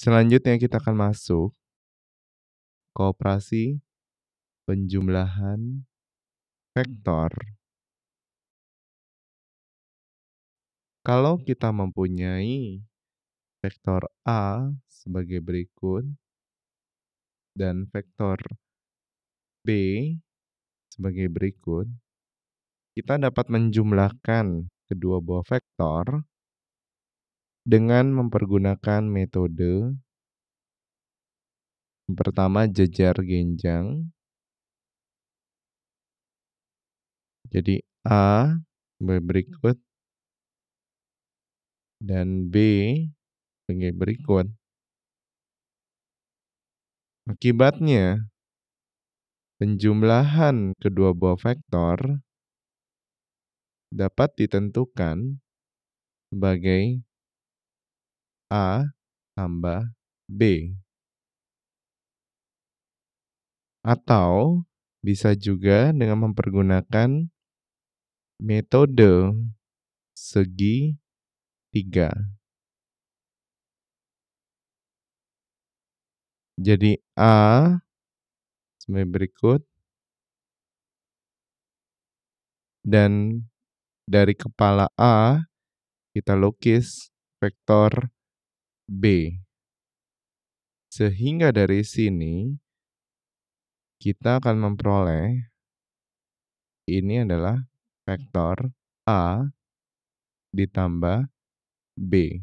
Selanjutnya kita akan masuk kooperasi penjumlahan hmm. vektor. Kalau kita mempunyai vektor A sebagai berikut dan vektor B sebagai berikut, kita dapat menjumlahkan kedua buah vektor dengan mempergunakan metode pertama jejar genjang. Jadi A berikut dan B sebagai berikut. Akibatnya, penjumlahan kedua buah vektor dapat ditentukan sebagai A tambah B. Atau bisa juga dengan mempergunakan metode segi tiga. Jadi A sebagai berikut. Dan dari kepala A kita lukis vektor B. Sehingga dari sini kita akan memperoleh ini adalah vektor A ditambah B.